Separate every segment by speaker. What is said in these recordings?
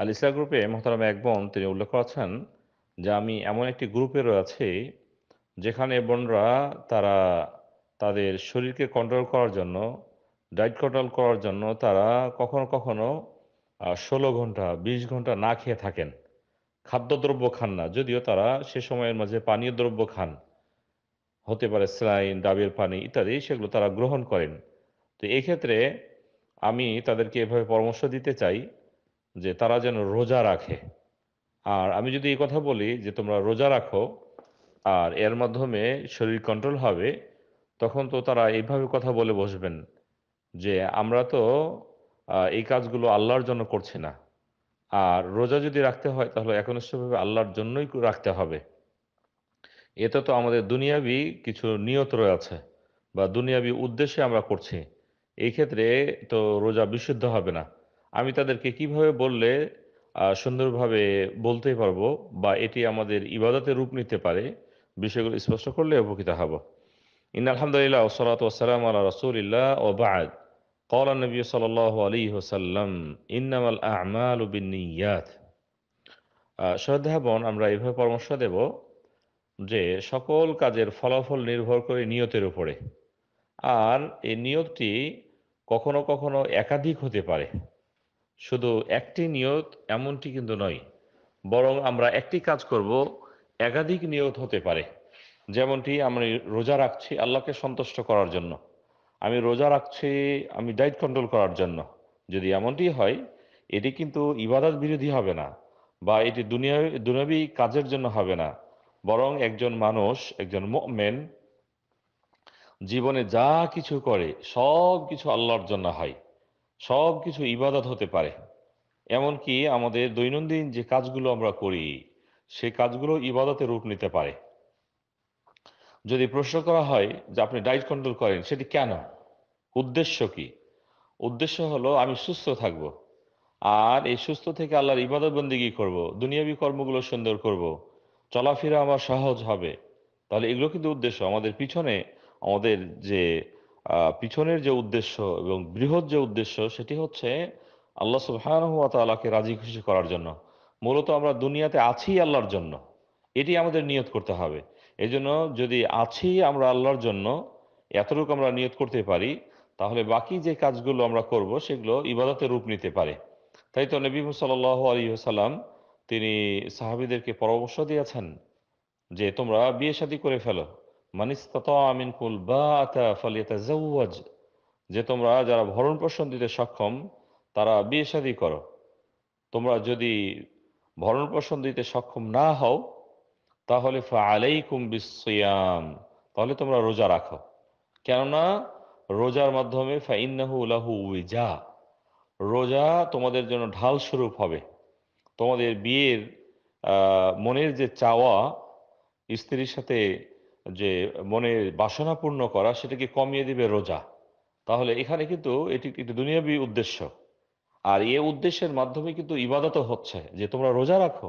Speaker 1: আল ইসলাম গ্রুপে মহতারাম এক বোন তিনি উল্লেখ করেছেন যে আমি এমন একটি গ্রুপে রয়েছে যেখানে বোনরা তারা তাদের শরীরকে কন্ট্রোল করার জন্য ডায়েট কন্ট্রোল করার জন্য তারা কখনো কখনো ষোলো ঘন্টা ২০ ঘন্টা না খেয়ে থাকেন খাদ্যদ্রব্য খান না যদিও তারা সে সময়ের মাঝে পানীয় দ্রব্য খান হতে পারে স্লাইন ডাবের পানি ইত্যাদি সেগুলো তারা গ্রহণ করেন তো এক্ষেত্রে আমি তাদেরকে এভাবে পরামর্শ দিতে চাই যে তারা যেন রোজা রাখে আর আমি যদি এই কথা বলি যে তোমরা রোজা রাখো আর এর মাধ্যমে শরীর কন্ট্রোল হবে তখন তো তারা এইভাবে কথা বলে বসবেন যে আমরা তো এই কাজগুলো আল্লাহর জন্য করছি না আর রোজা যদি রাখতে হয় তাহলে একনিষ্ঠভাবে আল্লাহর জন্যই রাখতে হবে এতে তো আমাদের দুনিয়াবি কিছু নিয়ত রয়েছে বা দুনিয়াবি উদ্দেশ্যে আমরা করছি এই ক্ষেত্রে তো রোজা বিশুদ্ধ হবে না আমি তাদেরকে কিভাবে বললে সুন্দরভাবে বলতে পারবো বা এটি আমাদের ইবাদতে রূপ নিতে পারে বিষয়গুলো স্পষ্ট করলে উপকৃত হব ইন আলহামদুলিল্লাহ ওসলাত ওসালাম আল্লাহ রসুলিল্লাহ ও বাদ قال النبي صلى الله عليه وسلم إنما الأعمال بالنيات শ্রদ্ধাবন আমরা এভাবে পরামর্শ দেব যে সকল কাজের ফলাফল নির্ভর করে নিয়তের উপরে আর এই নিয়তটি কখনো কখনো একাধিক হতে পারে শুধু একটি নিয়ত এমনটি কিন্তু নয় বরং আমরা একটি কাজ করব একাধিক নিয়ত হতে পারে যেমনটি আমি রোজা রাখছি আল্লাহকে সন্তুষ্ট করার জন্য আমি রোজা রাখছি আমি ডায়েট কন্ট্রোল করার জন্য যদি এমনটি হয় এটি কিন্তু ইবাদত বিরোধী হবে না বা এটি দুনিয়া দুনিয়াবি কাজের জন্য হবে না বরং একজন মানুষ একজন মেন জীবনে যা কিছু করে সব কিছু আল্লাহর জন্য হয় সব কিছু ইবাদত হতে পারে এমনকি আমাদের দৈনন্দিন যে কাজগুলো আমরা করি সে কাজগুলো ইবাদতে রূপ নিতে পারে যদি প্রশ্ন করা হয় যে আপনি ডায়েট কন্ট্রোল করেন সেটি কেন উদ্দেশ্য কি উদ্দেশ্য হলো আমি সুস্থ থাকব আর এই সুস্থ থেকে আল্লাহর ইবাদত বন্দিগি করব দুনিয়াবি কর্মগুলো সুন্দর করব চলাফেরা আমার সহজ হবে তাহলে এগুলো কিন্তু উদ্দেশ্য আমাদের পিছনে আমাদের যে পিছনের যে উদ্দেশ্য এবং বৃহৎ যে উদ্দেশ্য সেটি হচ্ছে আল্লাহ সুবাহকে রাজি খুশি করার জন্য মূলত আমরা দুনিয়াতে আছি আল্লাহর জন্য এটি আমাদের নিয়ত করতে হবে এই জন্য যদি আছি আমরা আল্লাহর জন্য এতটুকু আমরা নিয়ত করতে পারি তাহলে বাকি যে কাজগুলো আমরা করব সেগুলো ইবাদতে রূপ নিতে পারে তাই তো নবী সাল আলী সাল্লাম তিনি সাহাবিদেরকে পরামর্শ দিয়েছেন যে তোমরা বিয়ে শাদী করে ফেলো বা যে তোমরা যারা ভরণ পোষণ দিতে সক্ষম তারা বিয়ে শাদী করো তোমরা যদি ভরণ পোষণ দিতে সক্ষম না হও তাহলে তাহলে তোমরা রোজা রাখো কেননা রোজার মাধ্যমে ফাইন্নাহু উইজা রোজা তোমাদের জন্য ঢাল স্বরূপ হবে তোমাদের বিয়ের মনের যে চাওয়া স্ত্রীর সাথে যে মনে বাসনাপূর্ণ করা সেটাকে কমিয়ে দিবে রোজা তাহলে এখানে কিন্তু এটি একটি দুনিয়াবী উদ্দেশ্য আর এ উদ্দেশ্যের মাধ্যমে কিন্তু ইবাদতও হচ্ছে যে তোমরা রোজা রাখো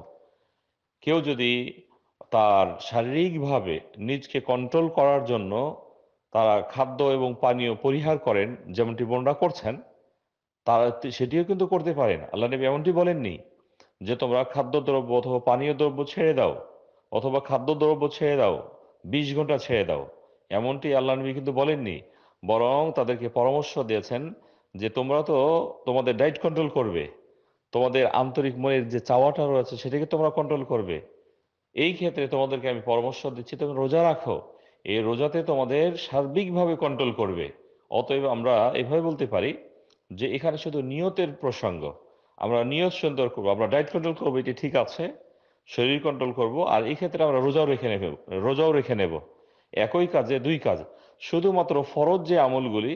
Speaker 1: কেউ যদি তার শারীরিকভাবে নিজকে কন্ট্রোল করার জন্য তারা খাদ্য এবং পানীয় পরিহার করেন যেমনটি বোনরা করছেন তারা সেটিও কিন্তু করতে পারেন আল্লাহ নবী এমনটি বলেননি যে তোমরা খাদ্যদ্রব্য অথবা পানীয় দ্রব্য ছেড়ে দাও অথবা খাদ্যদ্রব্য ছেড়ে দাও বিশ ঘন্টা ছেড়ে দাও এমনটি আল্লাহ নবী কিন্তু বলেননি বরং তাদেরকে পরামর্শ দিয়েছেন যে তোমরা তো তোমাদের ডায়েট কন্ট্রোল করবে তোমাদের আন্তরিক মনের যে চাওয়াটা রয়েছে সেটাকে তোমরা কন্ট্রোল করবে এই ক্ষেত্রে তোমাদেরকে আমি পরামর্শ দিচ্ছি তুমি রোজা রাখো এই রোজাতে তোমাদের সার্বিকভাবে কন্ট্রোল করবে অতএব আমরা এভাবে বলতে পারি যে এখানে শুধু নিয়তের প্রসঙ্গ আমরা নিয়ত সুন্দর করবো আমরা ডায়েট কন্ট্রোল করবো এটি ঠিক আছে শরীর কন্ট্রোল করব আর এই ক্ষেত্রে আমরা রোজাও রেখে নেব রোজাও রেখে নেব একই কাজে দুই কাজ শুধুমাত্র ফরজ যে আমলগুলি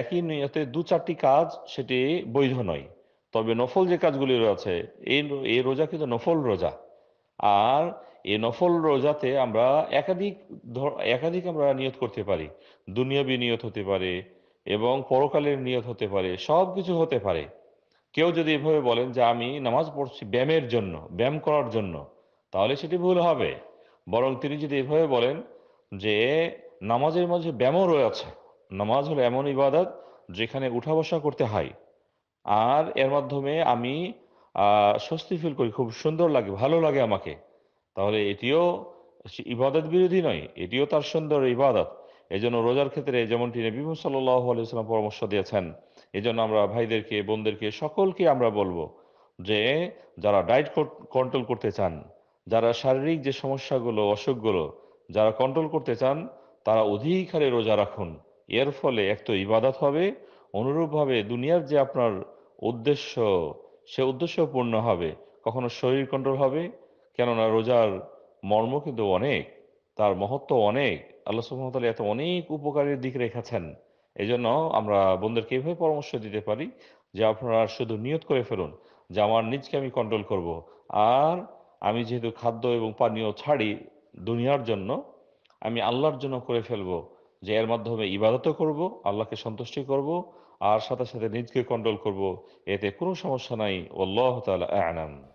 Speaker 1: একই নিয়তে দু চারটি কাজ সেটি বৈধ নয় তবে নফল যে কাজগুলি রয়েছে এই এই রোজা কিন্তু নফল রোজা আর এই নফল রোজাতে আমরা একাধিক একাধিক আমরা নিয়ত করতে পারি দুনিয়াবি নিয়ত হতে পারে এবং পরকালের নিয়ত হতে পারে সব কিছু হতে পারে কেউ যদি এভাবে বলেন যে আমি নামাজ পড়ছি ব্যায়ামের জন্য ব্যায়াম করার জন্য তাহলে সেটি ভুল হবে বরং তিনি যদি এভাবে বলেন যে নামাজের মাঝে ব্যায়ামও রয়েছে নামাজ হলো এমন ইবাদত যেখানে উঠা বসা করতে হয় আর এর মাধ্যমে আমি স্বস্তি ফিল করি খুব সুন্দর লাগে ভালো লাগে আমাকে তাহলে এটিও ইবাদত বিরোধী নয় এটিও তার সুন্দর ইবাদত এই জন্য রোজার ক্ষেত্রে যেমনটি নবী সাল্লাহ আলিয়া পরামর্শ দিয়েছেন এজন্য আমরা ভাইদেরকে বোনদেরকে সকলকে আমরা বলবো যে যারা ডায়েট কন্ট্রোল করতে চান যারা শারীরিক যে সমস্যাগুলো অসুখগুলো যারা কন্ট্রোল করতে চান তারা অধিক হারে রোজা রাখুন এর ফলে এক তো ইবাদত হবে অনুরূপভাবে দুনিয়ার যে আপনার উদ্দেশ্য সে উদ্দেশ্য পূর্ণ হবে কখনো শরীর কন্ট্রোল হবে কেননা রোজার মর্ম কিন্তু অনেক তার মহত্ব অনেক আল্লাহ সুহামতাল এত অনেক উপকারের দিক রেখেছেন এই জন্য আমরা বন্ধুদেরকে এইভাবে পরামর্শ দিতে পারি যে আপনারা শুধু নিয়ত করে ফেলুন যে আমার নিজকে আমি কন্ট্রোল করব আর আমি যেহেতু খাদ্য এবং পানীয় ছাড়ি দুনিয়ার জন্য আমি আল্লাহর জন্য করে ফেলব যে এর মাধ্যমে ইবাদতও করব আল্লাহকে সন্তুষ্টি করব আর সাথে সাথে নিজকে কন্ট্রোল করব এতে কোনো সমস্যা নাই আল্লাহ তালা আনাম